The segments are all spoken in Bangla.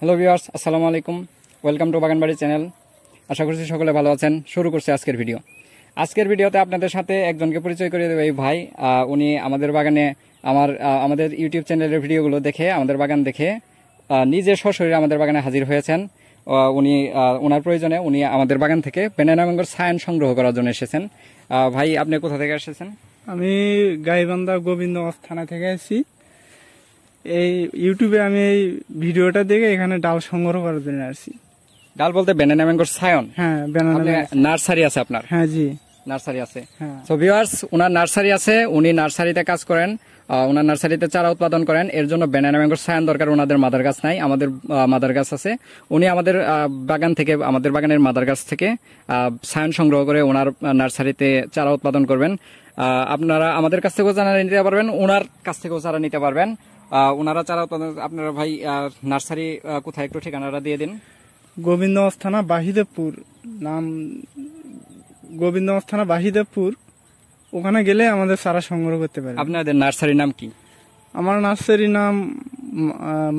হ্যালো ভিওয়ার্স আসসালামু আলাইকুম ওয়েলকাম টু বাগানবাড়ি চ্যানেল আশা করছি সকলে ভালো আছেন শুরু করছি আজকের ভিডিও আজকের ভিডিওতে আপনাদের সাথে একজনকে পরিচয় করিয়ে দেবো এই ভাই উনি আমাদের বাগানে আমার আমাদের ইউটিউব চ্যানেলের ভিডিওগুলো দেখে আমাদের বাগান দেখে নিজে সশরীরে আমাদের বাগানে হাজির হয়েছেন উনি ওনার প্রয়োজনে উনি আমাদের বাগান থেকে বেনানা ম্যাঙ্গোর সায়ন সংগ্রহ করার জন্য এসেছেন ভাই আপনি কোথা থেকে এসেছেন আমি গাইবান্ধা গোবিন্দ থানা থেকে এসেছি এই ইউটিউবে আমি এই ভিডিওটা দেখে এখানে ডাল সংগ্রহ করার জন্য আসি ডাল বলতে বেনানা ম্যাঙ্গোর সায়ন হ্যাঁ ব্যানানা নার্সারি আছে আপনার হ্যাঁ জি নার্সারি আছে সো ভিউয়ার্স ওনার নার্সারি আছে উনি নার্সারিতে কাজ করেন ওনার নার্সারিতে চারা উৎপাদন করেন এর জন্য বেনানা ম্যাঙ্গোর সায়ন দরকার ওনাদের মাদার গাছ নাই আমাদের মাদার গাছ আছে উনি আমাদের বাগান থেকে আমাদের বাগানের মাদার গাছ থেকে সায়ন সংগ্রহ করে ওনার নার্সারিতে চারা উৎপাদন করবেন আপনারা আমাদের কাছ থেকেও জানা নিতে পারবেন ওনার কাছ থেকেও চারা নিতে পারবেন ওনারা ছাড়াও আপনারা ভাই নার্সারি কোথায় একটু ঠিকানাটা দিয়ে দিন গোবিন্দ থানা বাহিদেবপুর নাম গোবিন্দ থানা বাহিদেবপুর ওখানে গেলে আমাদের সারা সংগ্রহ করতে পারে আপনাদের নার্সারির নাম কি আমার নার্সারি নাম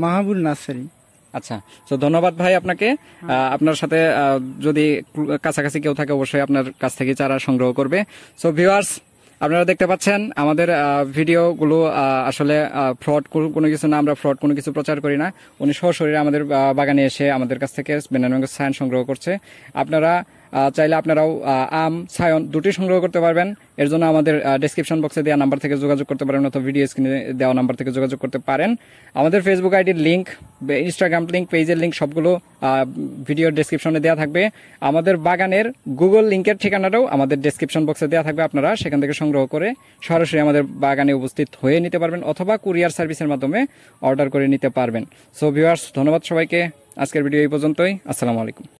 মাহাবুর নার্সারি আচ্ছা তো ধন্যবাদ ভাই আপনাকে হ্যাঁ। আপনার সাথে যদি কাছাকাছি কেউ থাকে অবশ্যই আপনার কাছ থেকে চারা সংগ্রহ করবে সো ভিউয়ার্স আপনারা দেখতে পাচ্ছেন আমাদের ভিডিওগুলো আসলে ফ্রড কোনো কিছু না আমরা ফ্রড কোনো কিছু প্রচার করি না উনি সরাসরি আমাদের বাগানে এসে আমাদের কাছ থেকে বেনারঙ্গের সায়ন সংগ্রহ করছে আপনারা চাইলে আপনারাও আম সায়ন দুটি সংগ্রহ করতে পারবেন এর জন্য আমাদের ডিসক্রিপশন বক্সে দেওয়া নাম্বার থেকে যোগাযোগ করতে পারেন অথবা ভিডিও স্ক্রিনে দেওয়া নাম্বার থেকে যোগাযোগ করতে পারেন আমাদের ফেসবুক আইডির লিঙ্ক ইনস্টাগ্রাম লিঙ্ক পেজের লিঙ্ক সবগুলো ভিডিও ডিসক্রিপশনে দেওয়া থাকবে আমাদের বাগানের গুগল লিঙ্কের ঠিকানাটাও আমাদের ডিসক্রিপশন বক্সে দেওয়া থাকবে আপনারা সেখান থেকে সংগ্রহ করে সরাসরি আমাদের বাগানে উপস্থিত হয়ে নিতে পারবেন অথবা কুরিয়ার সার্ভিসের মাধ্যমে অর্ডার করে নিতে পারবেন সো ভিউয়ার্স ধন্যবাদ সবাইকে আজকের ভিডিও এই পর্যন্তই আসসালামু আলাইকুম